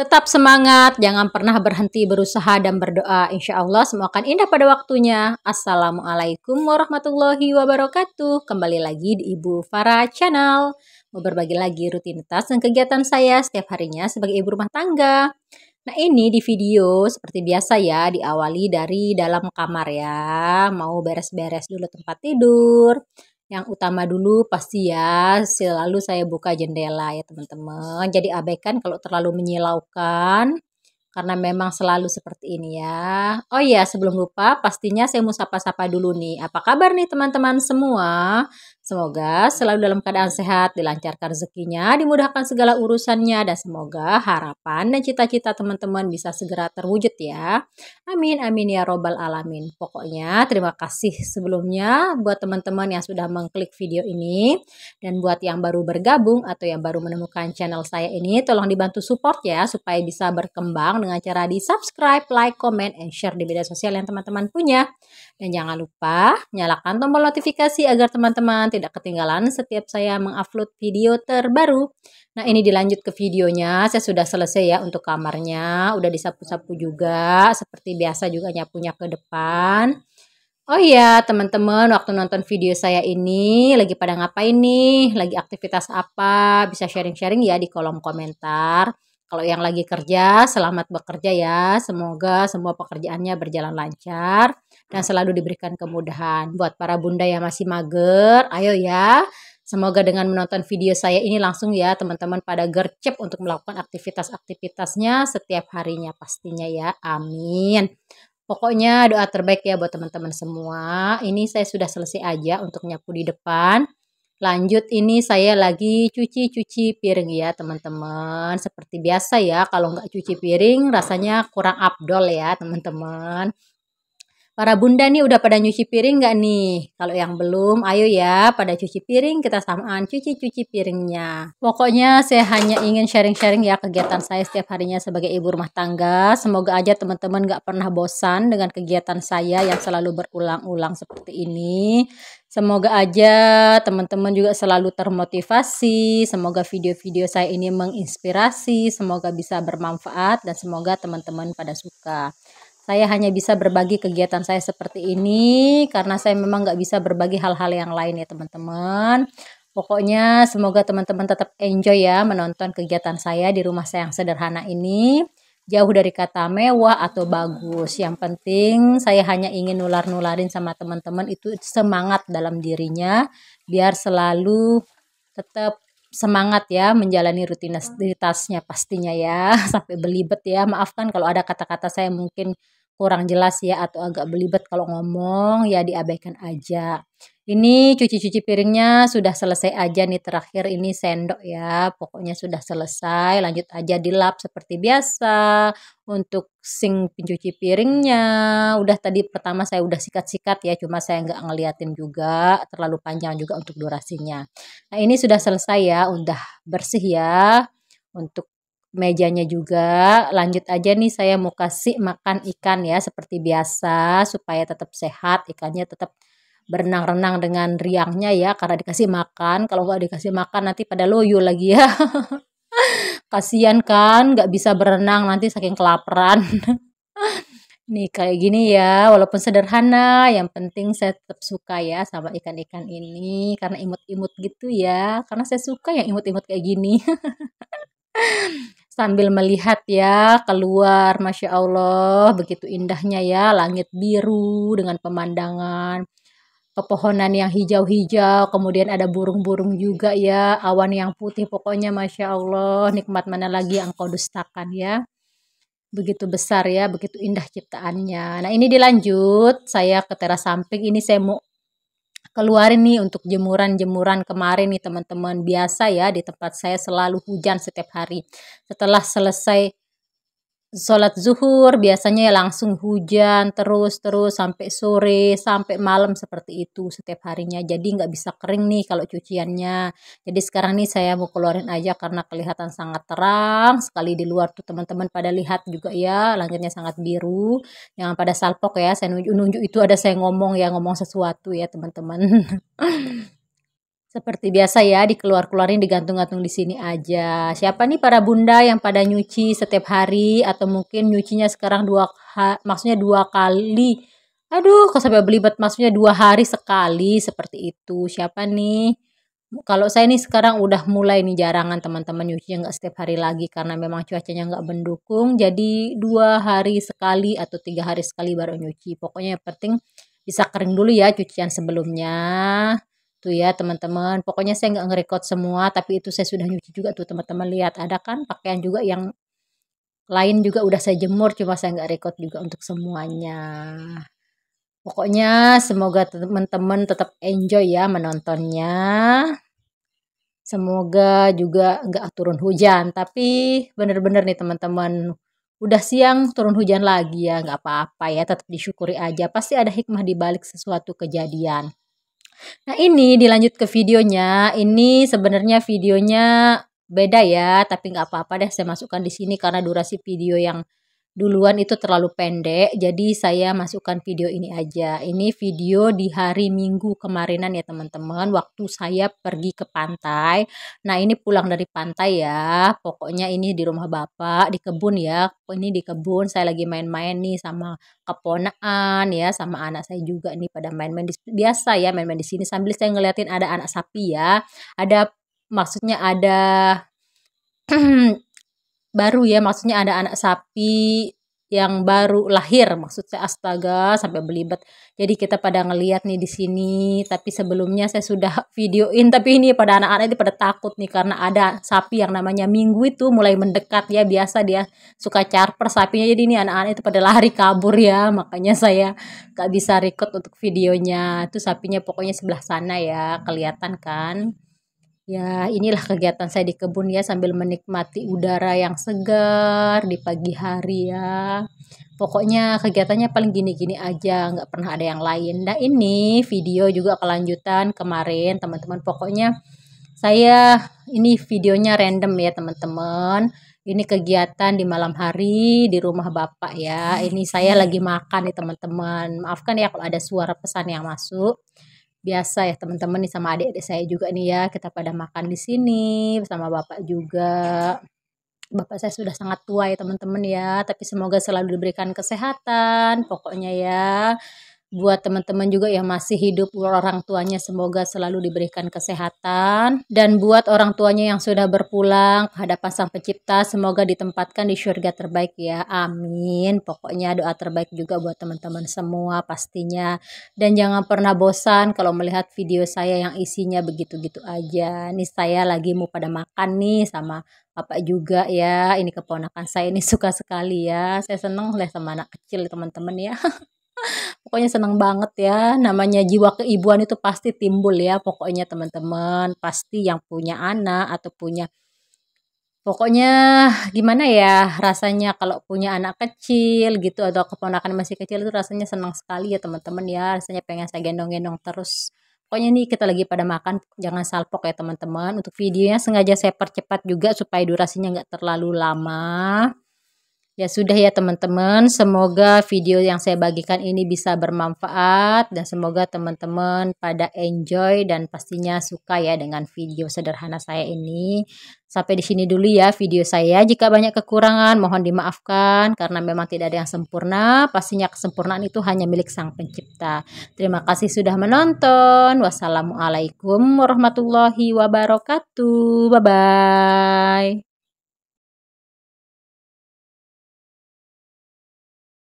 Tetap semangat, jangan pernah berhenti berusaha dan berdoa. Insya Allah semua akan indah pada waktunya. Assalamualaikum warahmatullahi wabarakatuh. Kembali lagi di Ibu Farah Channel. Mau berbagi lagi rutinitas dan kegiatan saya setiap harinya sebagai ibu rumah tangga. Nah ini di video seperti biasa ya diawali dari dalam kamar ya. Mau beres-beres dulu tempat tidur yang utama dulu pasti ya selalu saya buka jendela ya teman-teman jadi abaikan kalau terlalu menyilaukan karena memang selalu seperti ini ya oh iya sebelum lupa pastinya saya mau sapa-sapa dulu nih apa kabar nih teman-teman semua Semoga selalu dalam keadaan sehat, dilancarkan rezekinya, dimudahkan segala urusannya, dan semoga harapan dan cita-cita teman-teman bisa segera terwujud ya. Amin, amin ya robbal alamin. Pokoknya terima kasih sebelumnya buat teman-teman yang sudah mengklik video ini. Dan buat yang baru bergabung atau yang baru menemukan channel saya ini, tolong dibantu support ya, supaya bisa berkembang dengan cara di subscribe, like, comment, and share di media sosial yang teman-teman punya. Dan jangan lupa nyalakan tombol notifikasi agar teman-teman tidak ketinggalan setiap saya mengupload video terbaru. Nah, ini dilanjut ke videonya. Saya sudah selesai ya untuk kamarnya. Udah disapu-sapu juga. Seperti biasa juga nyapunya ke depan. Oh iya, teman-teman, waktu nonton video saya ini lagi pada ngapain nih? Lagi aktivitas apa? Bisa sharing-sharing ya di kolom komentar. Kalau yang lagi kerja, selamat bekerja ya. Semoga semua pekerjaannya berjalan lancar dan selalu diberikan kemudahan. Buat para bunda yang masih mager, ayo ya. Semoga dengan menonton video saya ini langsung ya teman-teman pada gercep untuk melakukan aktivitas-aktivitasnya setiap harinya pastinya ya. Amin. Pokoknya doa terbaik ya buat teman-teman semua. Ini saya sudah selesai aja untuk nyapu di depan. Lanjut ini saya lagi cuci-cuci piring ya teman-teman. Seperti biasa ya kalau nggak cuci piring rasanya kurang abdol ya teman-teman. Para bunda nih udah pada nyuci piring nggak nih? Kalau yang belum, ayo ya pada cuci piring kita samaan cuci-cuci piringnya. Pokoknya saya hanya ingin sharing-sharing ya kegiatan saya setiap harinya sebagai ibu rumah tangga. Semoga aja teman-teman nggak pernah bosan dengan kegiatan saya yang selalu berulang-ulang seperti ini. Semoga aja teman-teman juga selalu termotivasi. Semoga video-video saya ini menginspirasi. Semoga bisa bermanfaat dan semoga teman-teman pada suka saya hanya bisa berbagi kegiatan saya seperti ini karena saya memang nggak bisa berbagi hal-hal yang lain ya teman-teman. Pokoknya semoga teman-teman tetap enjoy ya menonton kegiatan saya di rumah saya yang sederhana ini. Jauh dari kata mewah atau bagus. Yang penting saya hanya ingin nular-nularin sama teman-teman itu semangat dalam dirinya biar selalu tetap semangat ya menjalani rutinitasnya pastinya ya sampai belibet ya maafkan kalau ada kata-kata saya mungkin kurang jelas ya atau agak belibet kalau ngomong ya diabaikan aja ini cuci-cuci piringnya sudah selesai aja nih terakhir ini sendok ya. Pokoknya sudah selesai, lanjut aja dilap seperti biasa. Untuk sing pencuci piringnya, udah tadi pertama saya udah sikat-sikat ya, cuma saya nggak ngeliatin juga, terlalu panjang juga untuk durasinya. Nah ini sudah selesai ya, udah bersih ya. Untuk mejanya juga. Lanjut aja nih saya mau kasih makan ikan ya seperti biasa supaya tetap sehat, ikannya tetap berenang-renang dengan riangnya ya karena dikasih makan kalau nggak dikasih makan nanti pada loyo lagi ya kasihan kan nggak bisa berenang nanti saking kelaparan nih kayak gini ya walaupun sederhana yang penting saya tetap suka ya sama ikan-ikan ini karena imut-imut gitu ya karena saya suka yang imut-imut kayak gini sambil melihat ya keluar Masya Allah begitu indahnya ya langit biru dengan pemandangan pepohonan yang hijau-hijau, kemudian ada burung-burung juga ya, awan yang putih, pokoknya Masya Allah, nikmat mana lagi yang kau dustakan ya. Begitu besar ya, begitu indah ciptaannya. Nah ini dilanjut, saya ke teras samping, ini saya mau keluarin nih untuk jemuran-jemuran kemarin nih teman-teman. Biasa ya, di tempat saya selalu hujan setiap hari. Setelah selesai sholat zuhur biasanya ya langsung hujan terus-terus sampai sore sampai malam seperti itu setiap harinya jadi nggak bisa kering nih kalau cuciannya jadi sekarang nih saya mau keluarin aja karena kelihatan sangat terang sekali di luar tuh teman-teman pada lihat juga ya langitnya sangat biru yang pada salpok ya saya nunjuk-nunjuk itu ada saya ngomong ya ngomong sesuatu ya teman-teman Seperti biasa ya, dikeluar-keluarin digantung-gantung di sini aja. Siapa nih para bunda yang pada nyuci setiap hari atau mungkin nyucinya sekarang dua maksudnya dua kali. Aduh, kok sampai belibet maksudnya dua hari sekali seperti itu. Siapa nih? Kalau saya nih sekarang udah mulai nih jarangan teman-teman nyuci yang nggak setiap hari lagi karena memang cuacanya nggak mendukung. Jadi dua hari sekali atau tiga hari sekali baru nyuci. Pokoknya yang penting bisa kering dulu ya cucian sebelumnya tuh gitu ya teman-teman pokoknya saya nggak ngerekod semua tapi itu saya sudah nyuci juga tuh teman-teman lihat ada kan pakaian juga yang lain juga udah saya jemur cuma saya nggak rekod juga untuk semuanya pokoknya semoga teman-teman tetap enjoy ya menontonnya semoga juga nggak turun hujan tapi bener-bener nih teman-teman udah siang turun hujan lagi ya nggak apa-apa ya tetap disyukuri aja pasti ada hikmah di balik sesuatu kejadian Nah, ini dilanjut ke videonya. Ini sebenarnya videonya beda ya, tapi nggak apa-apa deh saya masukkan di sini karena durasi video yang duluan itu terlalu pendek jadi saya masukkan video ini aja ini video di hari minggu kemarinan ya teman-teman waktu saya pergi ke pantai nah ini pulang dari pantai ya pokoknya ini di rumah bapak di kebun ya ini di kebun saya lagi main-main nih sama keponaan ya sama anak saya juga nih pada main-main biasa ya main-main di sini sambil saya ngeliatin ada anak sapi ya ada maksudnya ada eh, baru ya maksudnya ada anak sapi yang baru lahir maksud saya astaga sampai belibet jadi kita pada ngeliat nih di sini tapi sebelumnya saya sudah videoin tapi ini pada anak-anak ini pada takut nih karena ada sapi yang namanya minggu itu mulai mendekat ya biasa dia suka charper sapinya jadi ini anak-anak itu pada lari kabur ya makanya saya gak bisa record untuk videonya itu sapinya pokoknya sebelah sana ya kelihatan kan Ya, inilah kegiatan saya di kebun ya sambil menikmati udara yang segar di pagi hari ya. Pokoknya kegiatannya paling gini-gini aja, nggak pernah ada yang lain. Nah ini video juga kelanjutan kemarin teman-teman. Pokoknya saya ini videonya random ya teman-teman. Ini kegiatan di malam hari di rumah bapak ya. Ini saya lagi makan nih teman-teman. Maafkan ya kalau ada suara pesan yang masuk biasa ya teman-teman nih sama adik-adik saya juga nih ya kita pada makan di sini bersama bapak juga bapak saya sudah sangat tua ya teman-teman ya tapi semoga selalu diberikan kesehatan pokoknya ya buat teman-teman juga yang masih hidup orang tuanya semoga selalu diberikan kesehatan dan buat orang tuanya yang sudah berpulang hadapan sang pencipta semoga ditempatkan di surga terbaik ya amin pokoknya doa terbaik juga buat teman-teman semua pastinya dan jangan pernah bosan kalau melihat video saya yang isinya begitu-gitu aja nih saya lagi mau pada makan nih sama Bapak juga ya ini keponakan saya ini suka sekali ya saya senang lihat sama anak kecil teman-teman ya pokoknya senang banget ya namanya jiwa keibuan itu pasti timbul ya pokoknya teman-teman pasti yang punya anak atau punya pokoknya gimana ya rasanya kalau punya anak kecil gitu atau keponakan masih kecil itu rasanya senang sekali ya teman-teman ya rasanya pengen saya gendong-gendong terus pokoknya nih kita lagi pada makan jangan salpok ya teman-teman untuk videonya sengaja saya percepat juga supaya durasinya nggak terlalu lama Ya sudah ya teman-teman, semoga video yang saya bagikan ini bisa bermanfaat dan semoga teman-teman pada enjoy dan pastinya suka ya dengan video sederhana saya ini. Sampai di sini dulu ya video saya. Jika banyak kekurangan mohon dimaafkan karena memang tidak ada yang sempurna. Pastinya kesempurnaan itu hanya milik Sang Pencipta. Terima kasih sudah menonton. Wassalamualaikum warahmatullahi wabarakatuh. Bye bye.